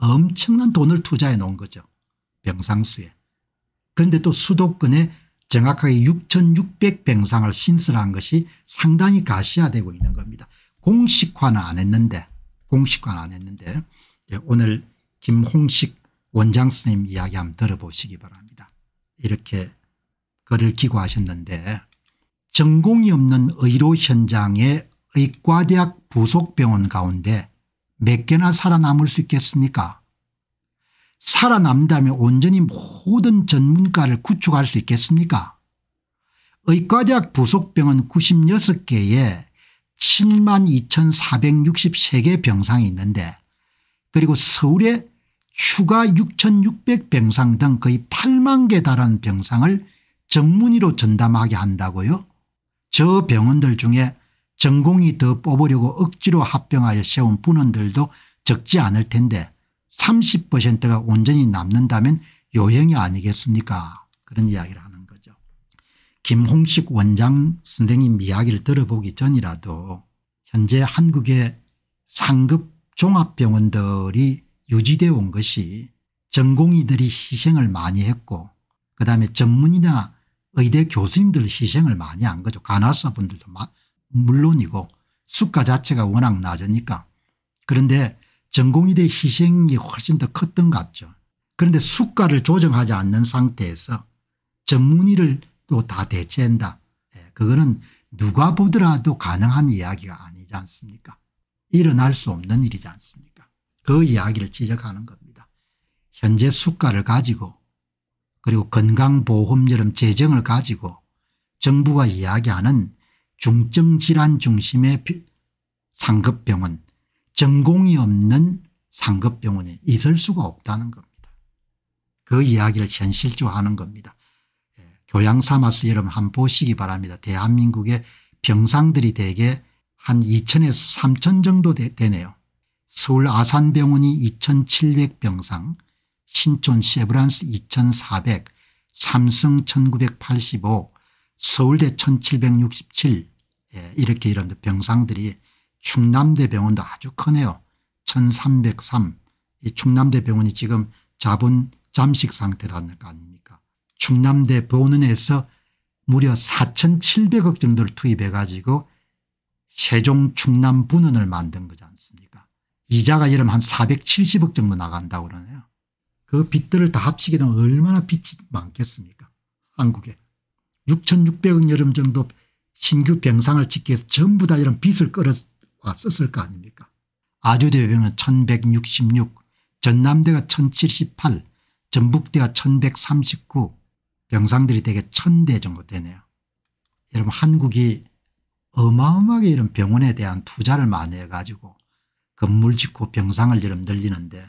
엄청난 돈을 투자해 놓은 거죠. 병상수에. 그런데 또 수도권에 정확하게 6600병상을 신설한 것이 상당히 가시화되고 있는 겁니다. 공식화는 안 했는데 공식화는 안 했는데 예, 오늘 김홍식 원장 선생님 이야기 한번 들어보시기 바랍니다. 이렇게 글을 기고하셨는데 전공이 없는 의료 현장에 의과대학 부속병원 가운데 몇 개나 살아남을 수 있겠습니까 살아남다면 온전히 모든 전문가를 구축할 수 있겠습니까 의과대학 부속병원 96개에 7만 2463개 병상이 있는데 그리고 서울에 추가 6600병상 등 거의 8만 개 달하는 병상을 전문의로 전담하게 한다고요 저 병원들 중에 전공이 더 뽑으려고 억지로 합병하여 세운 분원들도 적지 않을 텐데 30%가 온전히 남는다면 요행이 아니겠습니까 그런 이야기를 하는 거죠. 김홍식 원장 선생님 이야기를 들어보기 전이라도 현재 한국의 상급 종합병원들이 유지되어 온 것이 전공의들이 희생을 많이 했고 그다음에 전문이나 의대 교수님들 희생을 많이 한 거죠. 간호사분들도 물론이고 수가 자체가 워낙 낮으니까 그런데 전공의들의 희생이 훨씬 더 컸던 것 같죠. 그런데 수가를 조정하지 않는 상태에서 전문의를 또 다 대체한다. 예, 그거는 누가 보더라도 가능한 이야기가 아니지 않습니까 일어날 수 없는 일이지 않습니까 그 이야기를 지적하는 겁니다. 현재 수가를 가지고 그리고 건강보험처럼 재정을 가지고 정부가 이야기하는 중증질환 중심의 상급병원 전공이 없는 상급병원에 있을 수가 없다는 겁니다. 그 이야기를 현실적으로 하는 겁니다. 예, 교양 삼아서 여러분 한 보시기 바랍니다. 대한민국의 병상들이 대개 한 2천에서 3천 정도 되, 되네요. 서울 아산병원이 2700병상, 신촌 세브란스 2400, 삼성 1985, 서울대 1767 예, 이렇게 이런 병상들이 충남대병원도 아주 크네요. 1303. 이 충남대병원이 지금 자본 잠식 상태라는 거 아닙니까 충남대 본원에서 무려 4,700억 정도를 투입해 가지고 세종 충남 분원을 만든 거지 않습니까 이자가 이러면 한 470억 정도 나간다고 그러네요. 그 빚들을 다 합치게 되면 얼마나 빚이 많겠습니까 한국에. 6,600억 여름 정도 신규 병상을 짓기 위해서 전부 다 이런 빚을 끌어 왔었을 거 아닙니까 아주대병은 1166 전남대가 1078 전북대가 1139 병상들이 대개 1000대 정도 되네요. 여러분 한국이 어마어마하게 이런 병원에 대한 투자를 많이 해가지고 건물 짓고 병상을 여름 늘리는데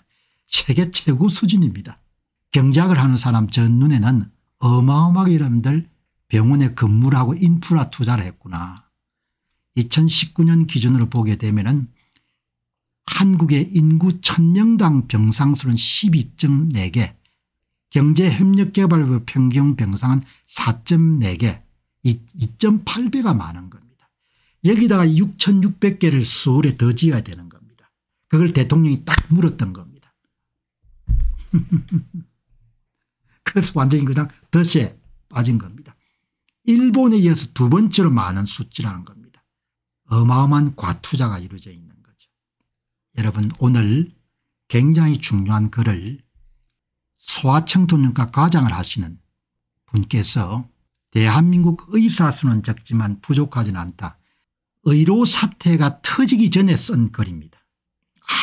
세계 최고 수준입니다. 경작을 하는 사람 전 눈에는 어마어마하게 여러분들 병원에 건물하고 인프라 투자를 했구나. 2019년 기준으로 보게 되면 은 한국의 인구 1000명당 병상수는 12.4개 경제협력개발부 평균 병상은 4.4개 2.8배가 많은 겁니다. 여기다가 6600개를 서울에 더 지어야 되는 겁니다. 그걸 대통령이 딱 물었던 겁니다. 그래서 완전히 그냥 덫에 빠진 겁니다. 일본에 이어서 두 번째로 많은 수치라는 겁니다. 어마어마한 과투자가 이루어져 있는 거죠. 여러분 오늘 굉장히 중요한 글을 소아청소년과 과장을 하시는 분께서 대한민국 의사수는 적지만 부족하진 않다. 의료 사태가 터지기 전에 쓴 글입니다.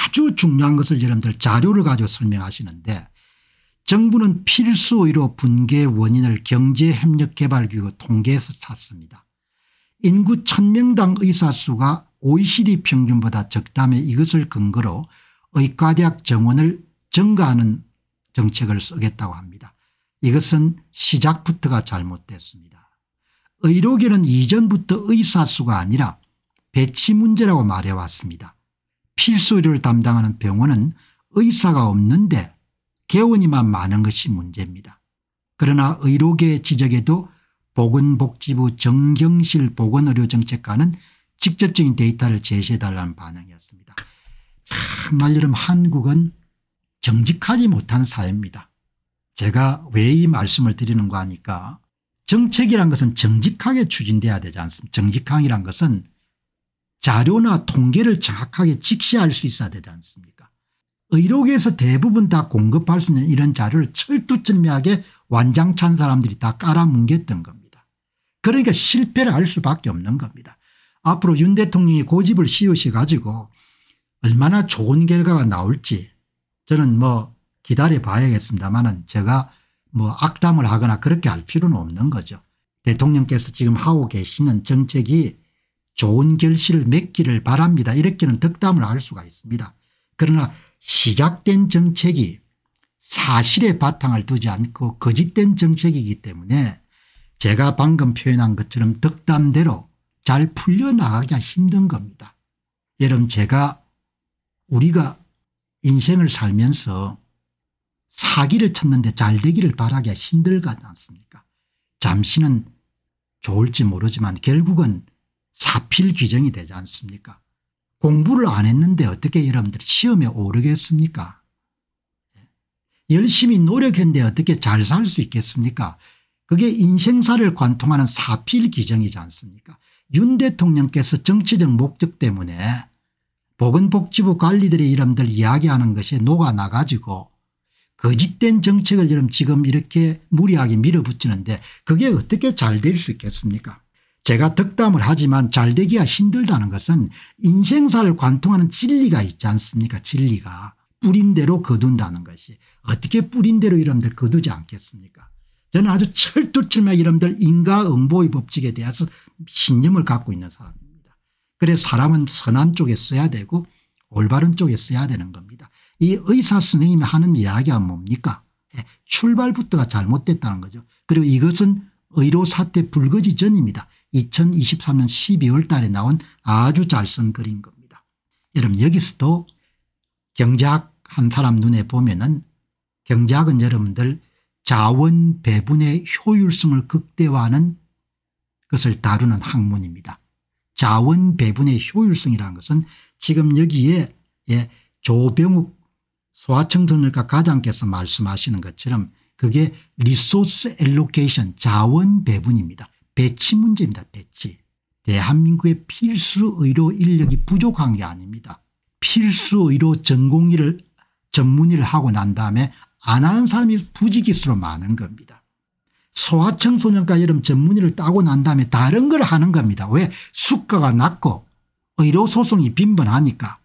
아주 중요한 것을 여러분들 자료를 가지고 설명하시는데 정부는 필수의료 분계 원인을 경제협력개발기구 통계에서 찾습니다. 인구 1000명당 의사 수가 OECD 평균보다 적다며 이것을 근거로 의과대학 정원을 증가하는 정책을 쓰겠다고 합니다. 이것은 시작부터가 잘못됐습니다. 의료계는 이전부터 의사 수가 아니라 배치 문제라고 말해왔습니다. 필수를 의료 담당하는 병원은 의사가 없는데 개원이만 많은 것이 문제입니다. 그러나 의료계 지적에도 보건복지부 정경실 보건의료정책관은 직접적인 데이터를 제시해달라는 반응이었습니다. 참 말여름 한국은 정직하지 못한 사회입니다. 제가 왜 이 말씀을 드리는가 하니까 정책이란 것은 정직하게 추진돼야 되지 않습니까 정직함이란 것은 자료나 통계를 정확하게 직시할 수 있어야 되지 않습니까 의료계에서 대부분 다 공급할 수 있는 이런 자료를 철두철미하게 완장찬 사람들이 다 깔아뭉갰던 겁니다. 그러니까 실패를 할 수밖에 없는 겁니다. 앞으로 윤 대통령이 고집을 씌우시 가지고 얼마나 좋은 결과가 나올지 저는 뭐 기다려 봐야겠습니다만 제가 뭐 악담을 하거나 그렇게 할 필요는 없는 거죠. 대통령께서 지금 하고 계시는 정책이 좋은 결실을 맺기를 바랍니다. 이렇게는 득담을 할 수가 있습니다. 그러나 시작된 정책이 사실의 바탕을 두지 않고 거짓된 정책이기 때문에 제가 방금 표현한 것처럼 덕담대로 잘 풀려나가기가 힘든 겁니다. 여러분 제가 우리가 인생을 살면서 사기를 쳤는데 잘 되기를 바라기가 힘들지 않습니까 잠시는 좋을지 모르지만 결국은 사필 규정이 되지 않습니까 공부를 안 했는데 어떻게 여러분들 시험에 오르겠습니까 예? 열심히 노력했는데 어떻게 잘 살 수 있겠습니까 그게 인생사를 관통하는 사필귀정이지 않습니까 윤 대통령께서 정치적 목적 때문에 보건복지부 관리들의 이름들 이야기하는 것에 녹아나 가지고 거짓된 정책을 지금 이렇게 무리하게 밀어붙이는데 그게 어떻게 잘 될 수 있겠습니까 제가 덕담을 하지만 잘 되기가 힘들다는 것은 인생사를 관통하는 진리가 있지 않습니까 진리가 뿌린대로 거둔다는 것이 어떻게 뿌린대로 이름들 거두지 않겠습니까 저는 아주 철두철미하 러분들 인과응보의 법칙에 대해서 신념을 갖고 있는 사람입니다. 그래서 사람은 선한 쪽에 써야 되고 올바른 쪽에 써야 되는 겁니다. 이 의사 선생님이 하는 이야기가 뭡니까 예, 출발부터가 잘못됐다는 거죠. 그리고 이것은 의료 사태 불거지 전입니다. 2023년 12월 달에 나온 아주 잘 쓴 글인 겁니다. 여러분 여기서도 경제학 한 사람 눈에 보면 은 경제학은 여러분들 자원 배분의 효율성을 극대화하는 것을 다루는 학문입니다. 자원 배분의 효율성이라는 것은 지금 여기에 예, 조병욱 소아청 전문가 가장께서 말씀하시는 것처럼 그게 리소스 엘로케이션 자원 배분입니다. 배치 문제입니다. 배치. 대한민국의 필수 의료 인력이 부족한 게 아닙니다. 필수 의료 전공의를 전문의를 하고 난 다음에 안 하는 사람이 부지기수로 많은 겁니다. 소아청소년과 여름 전문의를 따고 난 다음에 다른 걸 하는 겁니다. 왜? 수가가 낮고 의료소송이 빈번하니까.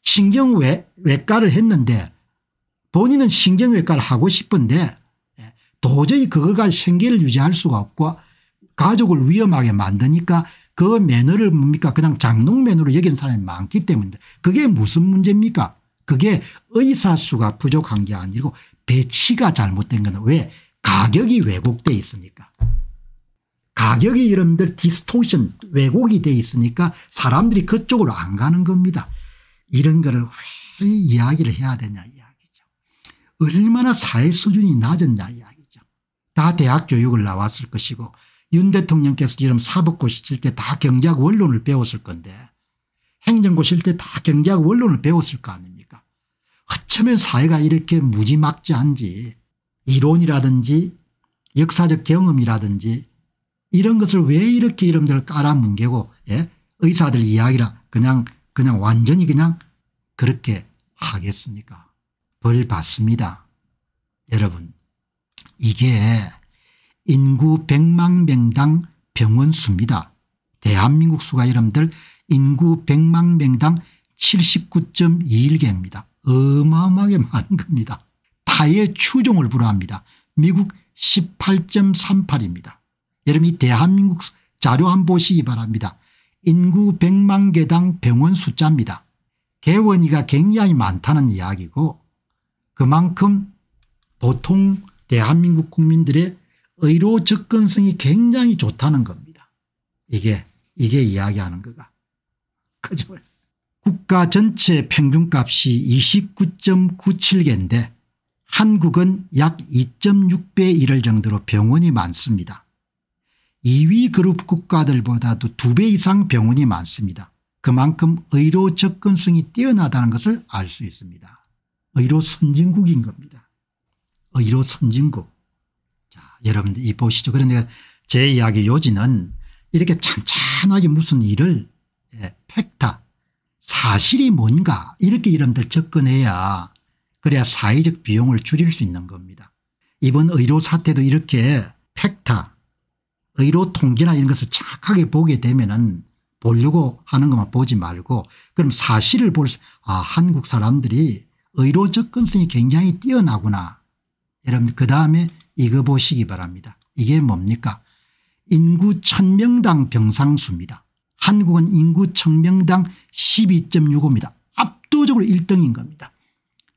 신경외과를 했는데 본인은 신경외과를 하고 싶은데 예, 도저히 그걸까지 생계를 유지할 수가 없고 가족을 위험하게 만드니까 그 매너를 뭡니까 그냥 장롱 매너로 여기 사람이 많기 때문에 그게 무슨 문제입니까 그게 의사 수가 부족한 게 아니고 배치가 잘못된 거는 왜 가격이 왜곡돼 있으니까 가격이 여러분들 디스토션 왜곡이 돼 있으니까 사람들이 그쪽으로 안 가는 겁니다. 이런 거를 왜 이야기를 해야 되냐 이야기죠. 얼마나 사회 수준이 낮았냐 이야기죠. 다 대학 교육을 나왔을 것이고 윤 대통령께서 지금 사법고시 칠 때 다 경제학 원론을 배웠을 건데 행정고시 칠 때 다 경제학 원론을 배웠을 거 아닙니까 어쩌면 사회가 이렇게 무지막지한지 이론이라든지 역사적 경험이라든지 이런 것을 왜 이렇게 이름들 을 깔아뭉개고 예? 의사들 이야기라 그냥 그냥 완전히 그냥 그렇게 하겠습니까 벌 받습니다. 여러분 이게 인구 100만 명당 병원 수입니다. 대한민국 수가 여러분들 인구 100만 명당 79.21개입니다. 어마어마하게 많은 겁니다. 타의 추종을 불허합니다. 미국 18.38입니다. 여러분 이 대한민국 자료 한 보시기 바랍니다. 인구 100만 개당 병원 숫자입니다. 개원이가 굉장히 많다는 이야기고 그만큼 보통 대한민국 국민들의 의료 접근성이 굉장히 좋다는 겁니다. 이게 이게 이야기하는 거가. 그죠? 국가 전체 평균값이 29.97개인데 한국은 약 2.6배 이를 정도로 병원이 많습니다. 2위 그룹 국가들보다도 2배 이상 병원이 많습니다. 그만큼 의료 접근성이 뛰어나다는 것을 알 수 있습니다. 의료 선진국인 겁니다. 의료 선진국. 자, 여러분들 이 보시죠. 그런데 제 이야기 요지는 이렇게 찬찬하게 무슨 일을 예, 팩타 사실이 뭔가 이렇게 여러분들 접근해야 그래야 사회적 비용을 줄일 수 있는 겁니다. 이번 의료 사태도 이렇게 팩타 의료 통계나 이런 것을 착하게 보게 되면 은 보려고 하는 것만 보지 말고 그럼 사실을 볼수아 한국 사람들이 의료 접근성이 굉장히 뛰어나구나. 여러분 그다음에 이거 보시기 바랍니다. 이게 뭡니까 인구 천명당 병상수입니다. 한국은 인구 1 0 0 0명당 12.65입니다. 압도적으로 1등인 겁니다.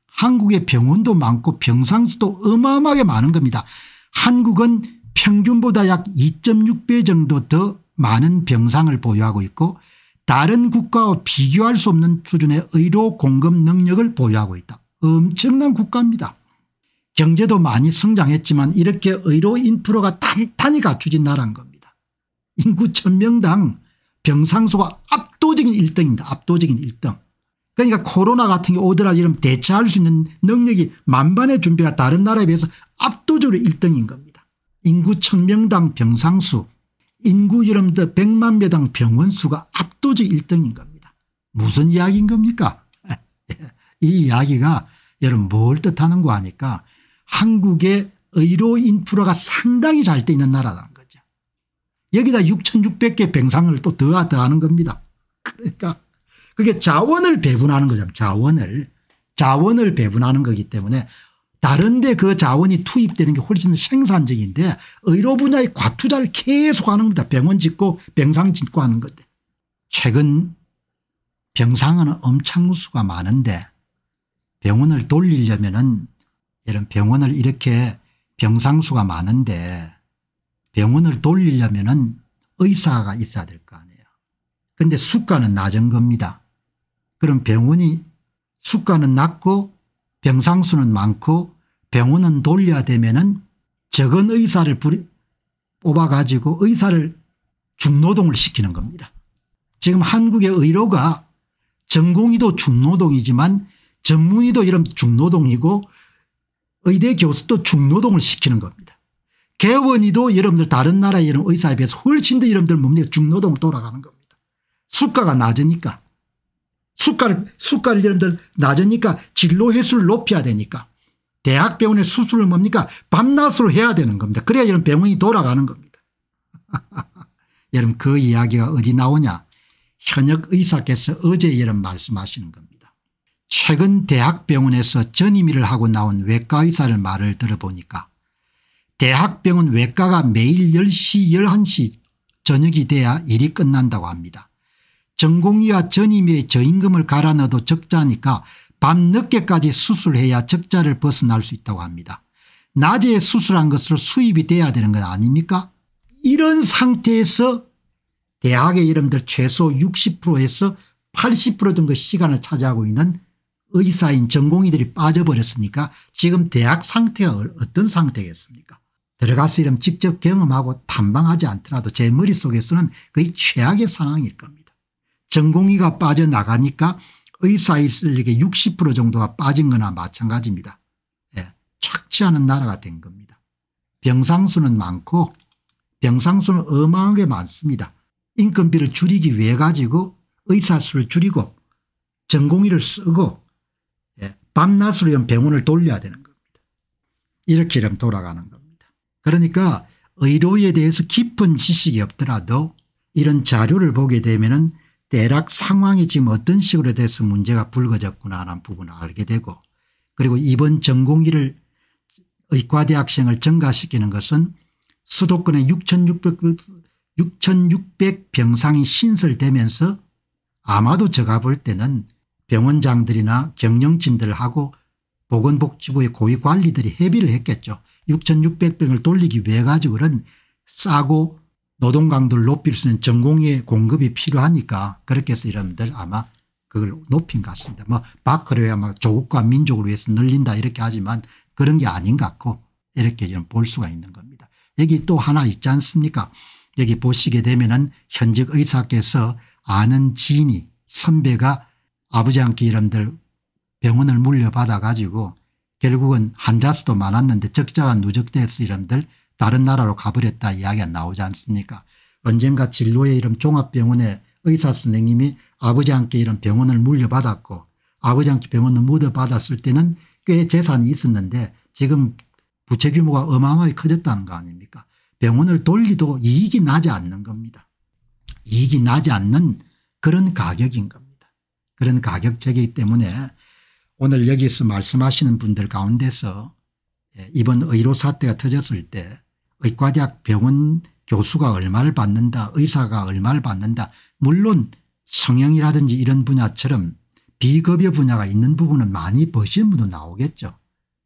한국의 병원도 많고 병상수도 어마어마하게 많은 겁니다. 한국은 평균보다 약 2.6배 정도 더 많은 병상을 보유하고 있고 다른 국가와 비교할 수 없는 수준의 의료 공급 능력을 보유하고 있다. 엄청난 국가입니다. 경제도 많이 성장했지만 이렇게 의료 인프라가 탄탄히 갖추진 나라인 겁니다. 인구 1 0 0 0명당 병상수가 압도적인 1등입니다. 압도적인 1등. 그러니까 코로나 같은 게 오더라도 이런 대처할 수 있는 능력이 만반의 준비가 다른 나라에 비해서 압도적으로 1등인 겁니다. 인구 천명당 병상수 인구 여러분들 100만 매당 병원수가 압도적 1등인 겁니다. 무슨 이야기인 겁니까 이 이야기가 여러분 뭘 뜻하는 거 아니까 한국의 의료 인프라가 상당히 잘 돼 있는 나라다. 여기다 6,600개 병상을 또 더하 더하는 겁니다. 그러니까 그게 자원을 배분하는 거잖 자원을. 자원을 배분하는 거기 때문에 다른데 그 자원이 투입되는 게 훨씬 생산적인데 의료 분야의 과투자를 계속 하는 겁니다. 병원 짓고 병상 짓고 하는 건 최근 병상은 엄창수가 많은데 병원을 돌리려면 은 이런 병원을 이렇게 병상수가 많은데 병원을 돌리려면 의사가 있어야 될 거 아니에요. 근데 수가는 낮은 겁니다. 그럼 병원이 수가는 낮고 병상수는 많고 병원은 돌려야 되면은 적은 의사를 뽑아가지고 의사를 중노동을 시키는 겁니다. 지금 한국의 의료가 전공의도 중노동이지만 전문의도 이런 중노동이고 의대 교수도 중노동을 시키는 겁니다. 개원이도 여러분들 다른 나라의 이런 의사에 비해서 훨씬 더 여러분들 몸니 중노동으로 돌아가는 겁니다. 수가가 낮으니까. 수가를 수가를 여러분들 낮으니까 진로 횟수를 높여야 되니까. 대학병원의 수술을 뭡니까 밤낮으로 해야 되는 겁니다. 그래야 이런 병원이 돌아가는 겁니다. 여러분 그 이야기가 어디 나오냐 현역 의사께서 어제 이런 말씀하시는 겁니다. 최근 대학병원에서 전임의를 하고 나온 외과의사를 말을 들어보니까 대학병원 외과가 매일 10시 11시 저녁이 돼야 일이 끝난다고 합니다. 전공의와 전임의의 저임금을 갈아넣어도 적자니까 밤늦게까지 수술해야 적자를 벗어날 수 있다고 합니다. 낮에 수술한 것으로 수입이 돼야 되는 것 아닙니까 이런 상태에서 대학의 이름들 최소 60%에서 80% 정도 시간을 차지하고 있는 의사인 전공의들이 빠져버렸으니까 지금 대학 상태가 어떤 상태겠습니까 들어가서 이런 직접 경험하고 탐방하지 않더라도 제 머릿속에서는 거의 최악의 상황일 겁니다. 전공의가 빠져나가니까 의사일게 60% 정도가 빠진 거나 마찬가지입니다. 예, 착취하는 나라가 된 겁니다. 병상수는 많고 병상수는 어마하게 많습니다. 인건비를 줄이기 위해 가지고 의사수를 줄이고 전공의를 쓰고 예, 밤낮으로 병원을 돌려야 되는 겁니다. 이렇게 이러 돌아가는 겁니다. 그러니까 의료에 대해서 깊은 지식이 없더라도 이런 자료를 보게 되면 은 대략 상황이 지금 어떤 식으로 돼서 문제가 불거졌구나 라는 부분을 알게 되고 그리고 이번 전공의를 의과대 학생을 증가시키는 것은 수도권에 6,600, 6,600 병상이 신설되면서 아마도 제가 볼 때는 병원장들이나 경영진들하고 보건복지부의 고위 관리들이 협의를 했겠죠. 6,600병을 돌리기 위해 가지고는 싸고 노동 강도를 높일 수 있는 전공의 공급이 필요하니까 그렇게 해서 여러분들 아마 그걸 높인 것 같습니다. 뭐 박근혜야 막 뭐 조국과 민족을 위해서 늘린다 이렇게 하지만 그런 게 아닌 것 같고 이렇게 볼 수가 있는 겁니다. 여기 또 하나 있지 않습니까 여기 보시게 되면은 현직 의사께서 아는 지인이 선배가 아버지 않기 이름들 병원을 물려받아 가지고 결국은 환자수도 많았는데 적자가 누적돼서 이름들 다른 나라로 가버렸다 이야기가 나오지 않습니까 언젠가 진로의 이름 종합병원에 의사 선생님이 아버지한테 이런 병원을 물려받았고 아버지한테 병원을 묻어받았을 때는 꽤 재산이 있었는데 지금 부채 규모가 어마어마하게 커졌다는 거 아닙니까 병원을 돌리도 이익이 나지 않는 겁니다. 이익이 나지 않는 그런 가격인 겁니다. 그런 가격 체계이기 때문에 오늘 여기서 말씀하시는 분들 가운데서 예, 이번 의료 사태가 터졌을 때 의과대학 병원 교수가 얼마를 받는다 의사가 얼마를 받는다 물론 성형이라든지 이런 분야처럼 비급여 분야가 있는 부분은 많이 버시는 분도 나오겠죠.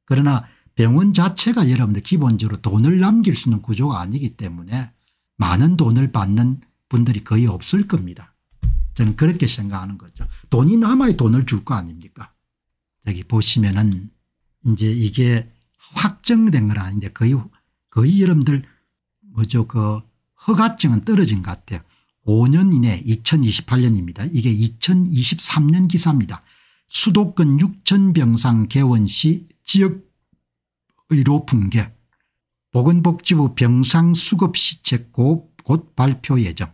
그러나 병원 자체가 여러분들 기본적으로 돈을 남길 수 있는 구조가 아니기 때문에 많은 돈을 받는 분들이 거의 없을 겁니다. 저는 그렇게 생각하는 거죠. 돈이 남아야 돈을 줄 거 아닙니까 여기 보시면은 이제 이게 확정된 건 아닌데 거의 거의 여러분들 뭐죠 그 허가증은 떨어진 것 같아요. 5년 이내 2028년입니다. 이게 2023년 기사입니다. 수도권 6천 병상 개원 시 지역의료 붕괴 보건복지부 병상 수급 시책 곧, 곧 발표 예정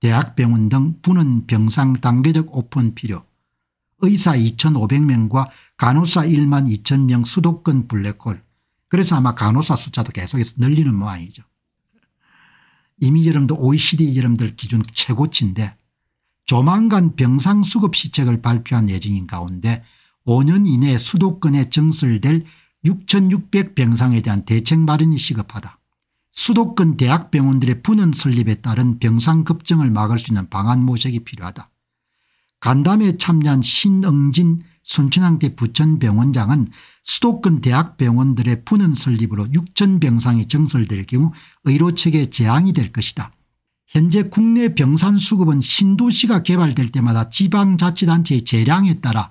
대학병원 등 부는 병상 단계적 오픈 필요 의사 2500명과 간호사 1만 2천명 수도권 블랙홀 그래서 아마 간호사 숫자도 계속해서 늘리는 모양이죠. 이미 여러분들 OECD 여러분들 기준 최고치인데 조만간 병상 수급 시책을 발표한 예정인 가운데 5년 이내 수도권에 증설될 6,600 병상에 대한 대책 마련이 시급하다. 수도권 대학병원들의 분원 설립에 따른 병상 급증을 막을 수 있는 방안 모색이 필요하다. 간담회에 참여한 신응진 순천향대 부천병원장은 수도권 대학병원들의 분원 설립으로 6천 병상이 증설될 경우 의료 체계 재앙이 될 것이다. 현재 국내 병산 수급은 신도시가 개발될 때마다 지방자치단체의 재량에 따라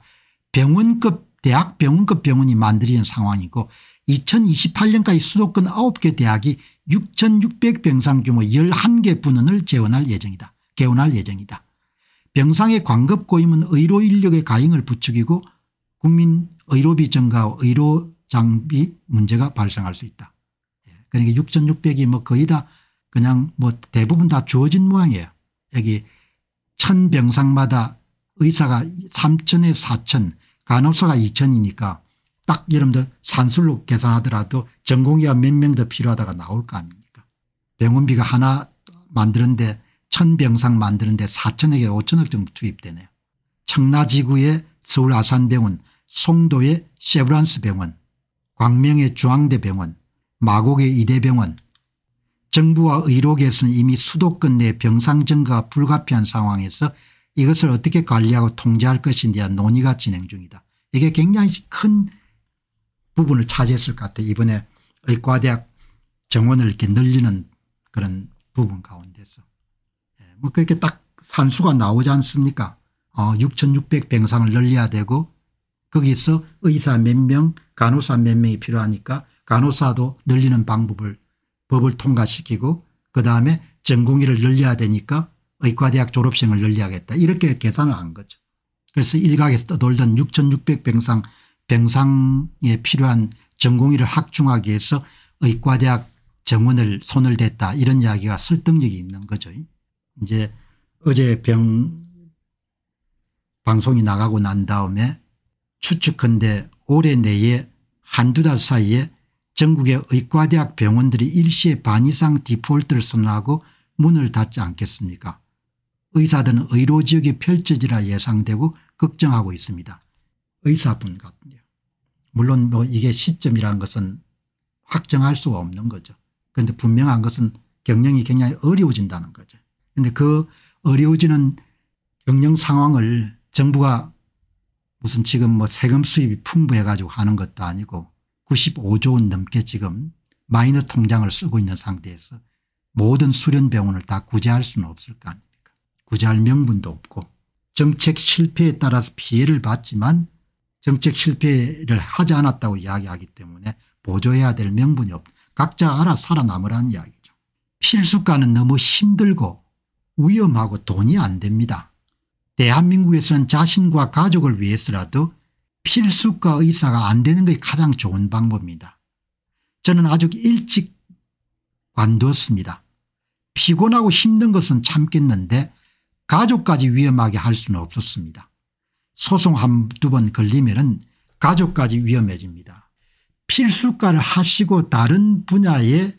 병원급 대학병원급 병원이 만들어진 상황이고 2028년까지 수도권 9개 대학이 6600병상 규모 11개 분원을 재원할 예정이다. 개원할 예정이다. 병상의 광급고임은 의료 인력의 가잉을 부추기고 국민 의료비 증가와 의료 장비 문제가 발생할 수 있다. 예, 그러니까 6600이 뭐 거의 다 그냥 뭐 대부분 다 주어진 모양이에요. 여기 천 병상마다 의사가 3천에 4천 간호사가 2천이니까 딱 여러분들 산술로 계산하더라도 전공의가 몇 명 더 필요하다가 나올 거 아닙니까 병원비가 하나 만드는데 천병상 만드는데 4천억에 5천억 정도 투입되네요. 청라지구의 서울 아산병원 송도의 세브란스 병원 광명의 중앙대병원 마곡의 이대병원 정부와 의료계에서는 이미 수도권 내 병상 증가가 불가피한 상황에서 이것을 어떻게 관리하고 통제할 것인 대한 논의가 진행 중이다. 이게 굉장히 큰 부분을 차지했을 것 같아요. 이번에 의과대학 정원을 이렇게 늘리는 그런 부분 가운데서. 예, 뭐 그렇게 딱 산수가 나오지 않습니까 어, 6600병상을 늘려야 되고 거기서 의사 몇 명 간호사 몇 명이 필요하니까 간호사도 늘리는 방법을 법을 통과시키고 그다음에 전공의를 늘려야 되니까 의과대학 졸업생을 늘려야겠다 이렇게 계산을 한 거죠. 그래서 일각에서 떠돌던 6600병상 병상에 필요한 전공의를 확충하기 위해서 의과대학 정원을 손을 댔다 이런 이야기가 설득력이 있는 거죠. 이제 어제 병 방송이 나가고 난 다음에 추측한데 올해 내에 한두 달 사이에 전국의 의과대학 병원들이 일시에 반 이상 디폴트를 선언하고 문을 닫지 않겠습니까 의사들은 의료 지역이 펼쳐지라 예상되고 걱정하고 있습니다. 의사분 같은데요. 물론 뭐 이게 시점이라는 것은 확정할 수가 없는 거죠. 그런데 분명한 것은 경영이 굉장히 어려워진다는 거죠. 그런데 그 어려워지는 경영 상황을 정부가 무슨 지금 뭐 세금 수입이 풍부해 가지고 하는 것도 아니고 95조 원 넘게 지금 마이너스 통장을 쓰고 있는 상태에서 모든 수련병원을 다 구제할 수는 없을 거 아닙니까 구제할 명분도 없고 정책 실패에 따라서 피해를 받지만 정책 실패를 하지 않았다고 이야기하기 때문에 보조해야 될 명분이 없 각자 알아 살아남으라는 이야기죠. 필수가는 너무 힘들고 위험하고 돈이 안 됩니다. 대한민국에서는 자신과 가족을 위해서라도 필수과 의사가 안 되는 게 가장 좋은 방법입니다. 저는 아주 일찍 관두었습니다. 피곤하고 힘든 것은 참겠는데 가족까지 위험하게 할 수는 없었습니다. 소송 한두 번 걸리면 가족까지 위험해집니다. 필수과를 하시고 다른 분야에서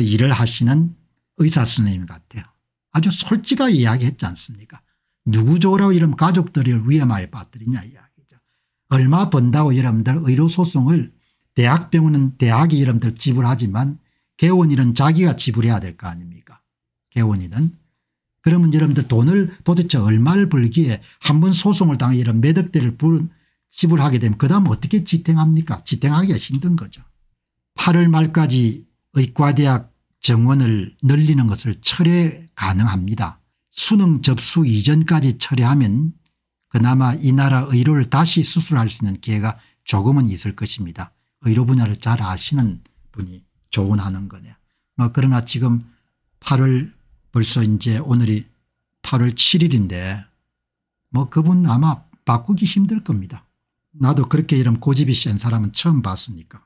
일을 하시는 의사 선생님 같아요. 아주 솔직하게 이야기했지 않습니까 누구 좋으라고 이러 가족들을 위험하에 빠뜨리냐 이야기죠. 얼마 번다고 여러분들 의료소송을 대학병원은 대학이 여러분들 지불하지만 개원이는 자기가 지불해야 될 거 아닙니까 개원이는. 그러면 여러분들 돈을 도대체 얼마를 벌기에 한 번 소송을 당해 이런 몇 억대를 지불하게 되면 그 다음 어떻게 지탱합니까 지탱하기가 힘든 거죠. 8월 말까지 의과대학 정원을 늘리는 것을 철회 가능합니다. 수능 접수 이전까지 철회하면 그나마 이 나라 의료를 다시 수술할 수 있는 기회가 조금은 있을 것입니다. 의료 분야를 잘 아시는 분이 조언하는 거네요. 뭐 그러나 지금 8월 벌써 이제 오늘이 8월 7일인데 뭐 그분 아마 바꾸기 힘들 겁니다. 나도 그렇게 이런 고집이 센 사람은 처음 봤으니까.